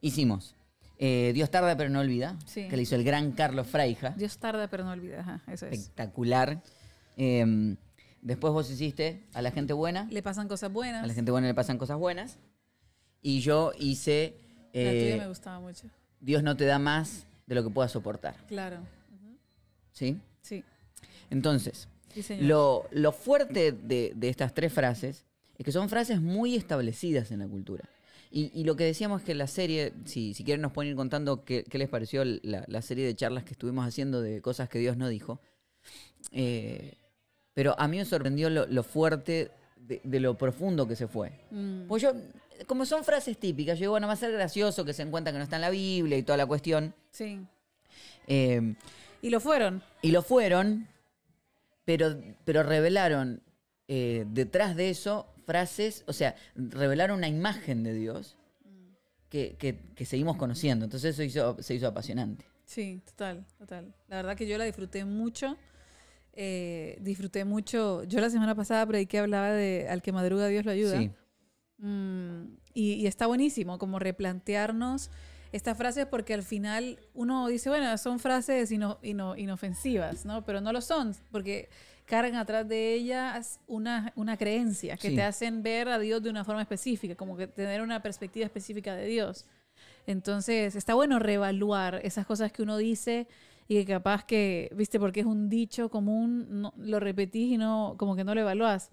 hicimos eh, Dios tarda pero no olvida, que le hizo el gran Carlos Freija Dios tarda pero no olvida, eso es. Espectacular. Em, después vos hiciste A la gente buena. Le pasan cosas buenas. A la gente buena le pasan cosas buenas. Y yo hice... Eh, me gustaba mucho. Dios no te da más de lo que puedas soportar. Claro. ¿Sí? Sí. Entonces, lo, fuerte de, de estas tres frases es que son frases muy establecidas en la cultura. Y, lo que decíamos es que la serie, si, quieren nos pueden ir contando qué, les pareció la, serie de charlas que estuvimos haciendo de cosas que Dios no dijo. Eh, pero a mí me sorprendió lo, fuerte de, lo profundo que se fue. Mm. Pues yo, como son frases típicas, yo digo, bueno, va a ser gracioso que se encuentra que no está en la Biblia y toda la cuestión. Sí. Em, y lo fueron. Y lo fueron, pero, pero revelaron eh, detrás de eso frases, o sea, revelaron una imagen de Dios mm. que, seguimos conociendo. Entonces eso hizo, se hizo apasionante. Sí, total, total. La verdad que yo la disfruté mucho. Eh, disfruté mucho. Yo la semana pasada prediqué, hablaba de Al que madruga Dios lo ayuda. Sí. Mm, y, está buenísimo como replantearnos estas frases porque al final uno dice, bueno, son frases inofensivas, ¿no? Pero no lo son, porque cargan atrás de ellas una, una creencia, que te hacen ver a Dios de una forma específica, como que tener una perspectiva específica de Dios. Entonces, está bueno reevaluar esas cosas que uno dice y que capaz que, viste, porque es un dicho común, lo repetís y no, como que no lo evaluás.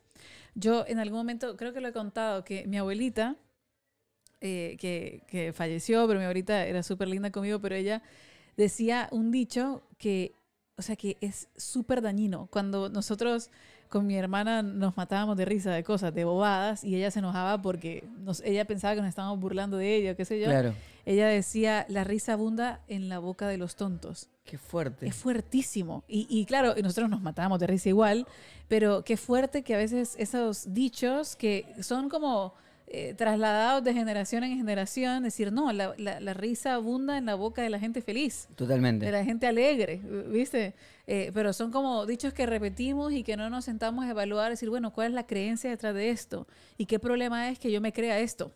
Yo en algún momento, creo que lo he contado, que mi abuelita, eh, que, que, falleció, pero mi abuelita era súper linda conmigo, pero ella decía un dicho que o sea que es súper dañino. Cuando nosotros con mi hermana nos matábamos de risa de cosas, de bobadas, y ella se enojaba porque nos, ella pensaba que nos estábamos burlando de ella, qué sé yo. Ella decía, la risa abunda en la boca de los tontos. Qué fuerte. Es fuertísimo. y claro, nosotros nos matábamos de risa igual, pero qué fuerte que a veces esos dichos que son como eh, trasladados de generación en generación, decir, no, la, risa abunda en la boca de la gente feliz. Totalmente. De la gente alegre, ¿viste? Eh, pero son como dichos que repetimos y que no nos sentamos a evaluar, decir, bueno, ¿cuál es la creencia detrás de esto? ¿Y qué problema es que yo me crea esto?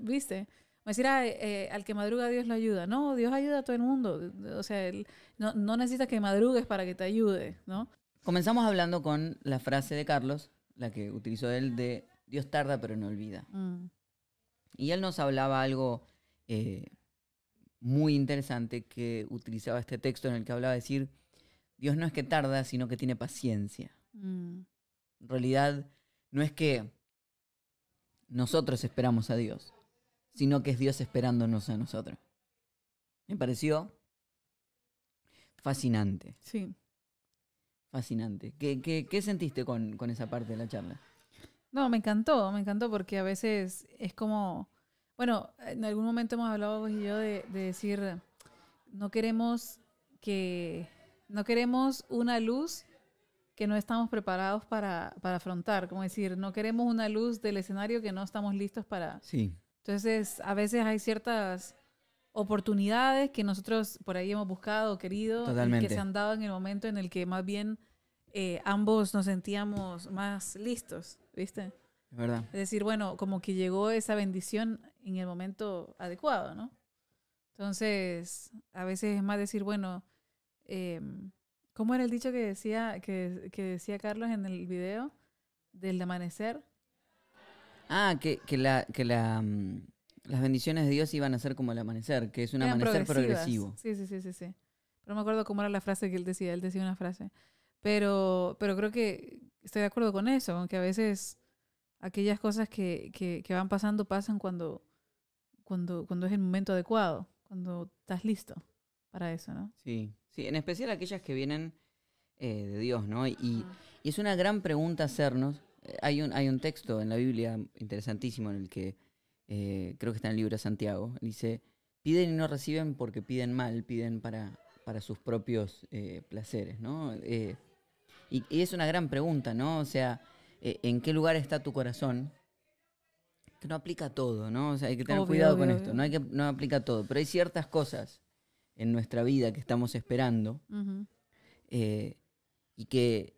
¿Viste? Me decir, eh, al que madruga Dios lo ayuda. No, Dios ayuda a todo el mundo. O sea, no, no necesitas que madrugues para que te ayude, ¿no? Comenzamos hablando con la frase de Carlos, la que utilizó él de Dios tarda pero no olvida. Mm. Y él nos hablaba algo eh, muy interesante que utilizaba este texto en el que hablaba de decir, Dios no es que tarda, sino que tiene paciencia. Mm. En realidad, no es que nosotros esperamos a Dios, sino que es Dios esperándonos a nosotros. Me pareció fascinante. Sí. Fascinante. ¿Qué, sentiste con, con esa parte de la charla? No, me encantó, me encantó porque a veces es como, bueno, en algún momento hemos hablado vos y yo de, decir, no queremos que, no queremos una luz que no estamos preparados para, afrontar, como decir, no queremos una luz del escenario que no estamos listos para. Sí. Entonces, a veces hay ciertas oportunidades que nosotros por ahí hemos buscado, querido, que se han dado en el momento en el que más bien eh, ambos nos sentíamos más listos, ¿viste? Es verdad. Es decir, bueno, como que llegó esa bendición en el momento adecuado, ¿no? Entonces, a veces es más decir, bueno, em, ¿cómo era el dicho que decía, que, decía Carlos en el video del amanecer? Ah, que, que la, que la, mm, las bendiciones de Dios iban a ser como el amanecer, que es un amanecer progresivo. Sí, sí, sí, sí, sí. Pero me acuerdo cómo era la frase que él decía. Él decía una frase. Pero, pero creo que estoy de acuerdo con eso, aunque a veces aquellas cosas que, van pasando pasan cuando, cuando, cuando es el momento adecuado, cuando estás listo para eso, ¿no? Sí, sí, en especial aquellas que vienen eh, de Dios, ¿no? Y, es una gran pregunta hacernos. Eh, hay un, hay un texto en la Biblia interesantísimo en el que eh, creo que está en el libro de Santiago. Dice, piden y no reciben porque piden mal, piden para, para sus propios placeres, ¿no? Y, es una gran pregunta, ¿no? O sea, eh, ¿en qué lugar está tu corazón? Que no aplica todo, ¿no? O sea, hay que tener cuidado con esto, no, hay que, aplica todo, pero hay ciertas cosas en nuestra vida que estamos esperando eh, y que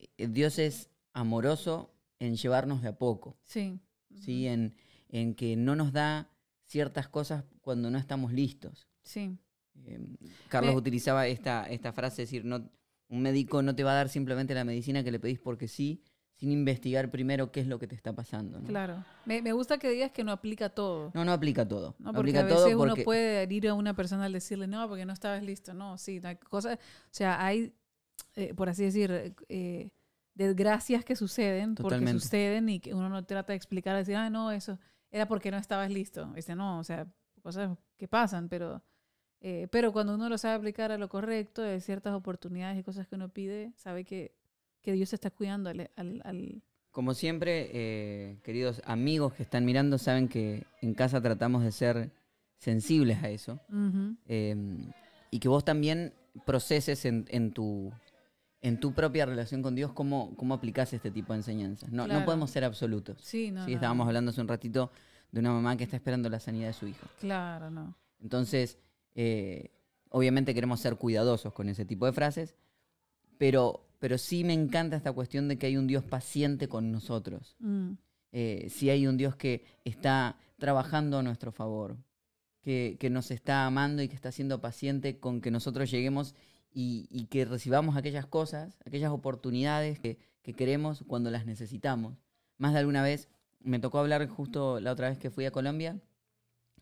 eh, Dios es amoroso en llevarnos de a poco. Sí. ¿sí? En, que no nos da ciertas cosas cuando no estamos listos. Sí. Carlos utilizaba esta, esta frase, decir, no, un médico no te va a dar simplemente la medicina que le pedís porque sí, sin investigar primero qué es lo que te está pasando. Claro. Me, gusta que digas que no aplica todo. No, no aplica todo. No, porque a veces todo porque... uno puede ir a una persona al decirle, no, porque no estabas listo. No, sí, hay cosas, o sea, hay, eh, por así decir, eh, desgracias que suceden porque suceden y que uno no trata de explicar, decir, ah, no, eso era porque no estabas listo. Dice, este, no, o sea, cosas que pasan, pero eh, pero cuando uno lo sabe aplicar a lo correcto, de ciertas oportunidades y cosas que uno pide, sabe que, que Dios está cuidando al, como siempre, eh, queridos amigos que están mirando, saben que en casa tratamos de ser sensibles a eso. Em, y que vos también proceses en, tu, en tu propia relación con Dios cómo, cómo aplicás este tipo de enseñanzas. No, podemos ser absolutos. Sí, no, Estábamos hablando hace un ratito de una mamá que está esperando la sanidad de su hijo. Claro, no. Entonces, eh, obviamente queremos ser cuidadosos con ese tipo de frases, pero, pero sí me encanta esta cuestión de que hay un Dios paciente con nosotros. Mm. Eh, si hay un Dios que está trabajando a nuestro favor, que, nos está amando y que está siendo paciente con que nosotros lleguemos y, que recibamos aquellas cosas, aquellas oportunidades que, queremos cuando las necesitamos. Más de alguna vez me tocó hablar justo la otra vez que fui a Colombia,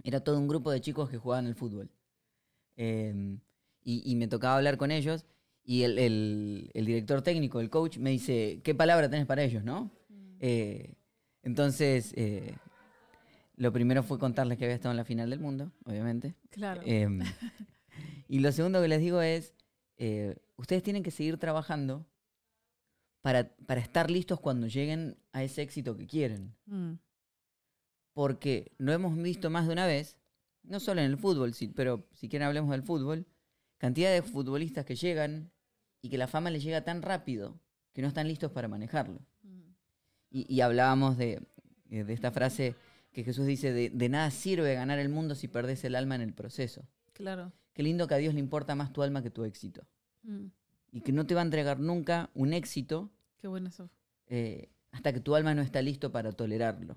era todo un grupo de chicos que jugaban el fútbol. Em, y, me tocaba hablar con ellos. Y el, director técnico, el coach, me dice, ¿qué palabra tenés para ellos, no? Mm. Eh, entonces, eh, lo primero fue contarles que había estado en la final del mundo, obviamente. Claro. Em, y lo segundo que les digo es, eh, ustedes tienen que seguir trabajando para, para, estar listos cuando lleguen a ese éxito que quieren. Mm. Porque no hemos visto más de una vez no solo en el fútbol, pero si quieren hablemos del fútbol, cantidad de futbolistas que llegan y que la fama les llega tan rápido que no están listos para manejarlo. Mm. Y, hablábamos eh, de, esta frase que Jesús dice, de, nada sirve ganar el mundo si perdés el alma en el proceso. Claro. Qué lindo que a Dios le importa más tu alma que tu éxito. Mm. Y que no te va a entregar nunca un éxito. Eh, hasta que tu alma no está listo para tolerarlo.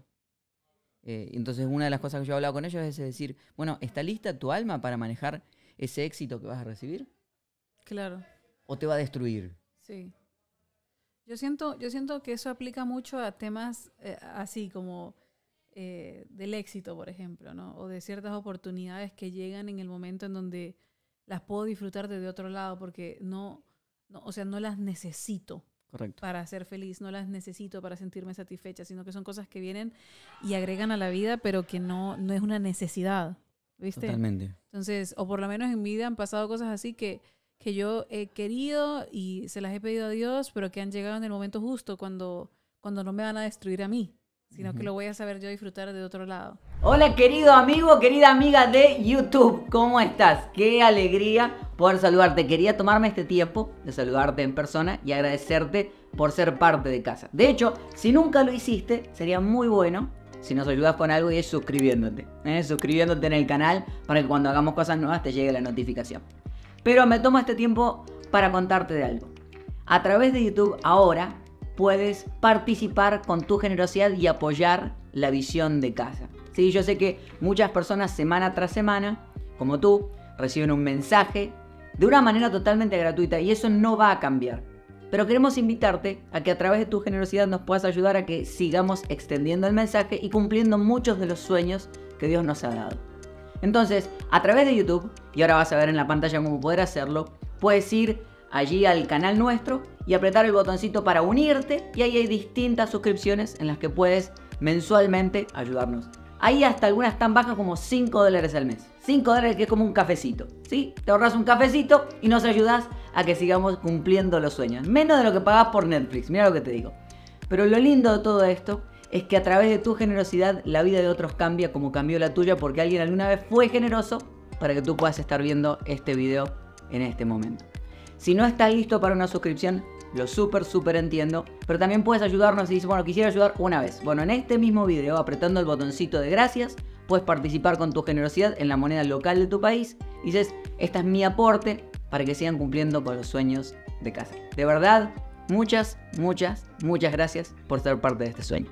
Eh, entonces una de las cosas que yo he hablado con ellos es decir, bueno, ¿está lista tu alma para manejar ese éxito que vas a recibir? Claro. ¿O te va a destruir? Sí. Yo siento, yo siento que eso aplica mucho a temas eh, así como eh, del éxito, por ejemplo, ¿no? O de ciertas oportunidades que llegan en el momento en donde las puedo disfrutar desde otro lado porque no o sea, no las necesito para ser feliz, no las necesito para sentirme satisfecha, sino que son cosas que vienen y agregan a la vida, pero que no, no es una necesidad, ¿viste? Totalmente. Entonces, o por lo menos en mi vida han pasado cosas así que, que yo he querido y se las he pedido a Dios, pero que han llegado en el momento justo, cuando, cuando no me van a destruir a mí sino que lo voy a saber yo disfrutar de otro lado. Hola querido amigo, querida amiga de YouTube, ¿cómo estás? Qué alegría poder saludarte. Quería tomarme este tiempo de saludarte en persona y agradecerte por ser parte de casa. De hecho, si nunca lo hiciste, sería muy bueno si nos ayudas con algo y es suscribiéndote. ¿eh? Suscribiéndote en el canal para que cuando hagamos cosas nuevas te llegue la notificación. Pero me tomo este tiempo para contarte de algo. A través de YouTube ahora puedes participar con tu generosidad y apoyar la visión de casa. Sí, yo sé que muchas personas semana tras semana, como tú, reciben un mensaje de una manera totalmente gratuita y eso no va a cambiar. Pero queremos invitarte a que a través de tu generosidad nos puedas ayudar a que sigamos extendiendo el mensaje y cumpliendo muchos de los sueños que Dios nos ha dado. Entonces, a través de YouTube, y ahora vas a ver en la pantalla cómo poder hacerlo, puedes ir allí al canal nuestro y apretar el botoncito para unirte y ahí hay distintas suscripciones en las que puedes mensualmente ayudarnos. Hay hasta algunas tan bajas como 5 dólares al mes. 5 dólares que es como un cafecito. ¿Sí? Te ahorras un cafecito y nos ayudas a que sigamos cumpliendo los sueños. Menos de lo que pagas por Netflix, mira lo que te digo. Pero lo lindo de todo esto es que a través de tu generosidad la vida de otros cambia como cambió la tuya porque alguien alguna vez fue generoso para que tú puedas estar viendo este video en este momento. Si no estás listo para una suscripción, lo súper, súper entiendo. Pero también puedes ayudarnos si dices, bueno, quisiera ayudar una vez. Bueno, en este mismo video, apretando el botoncito de gracias, puedes participar con tu generosidad en la moneda local de tu país. Y dices, este es mi aporte para que sigan cumpliendo con los sueños de casa. De verdad, muchas, muchas, muchas gracias por ser parte de este sueño.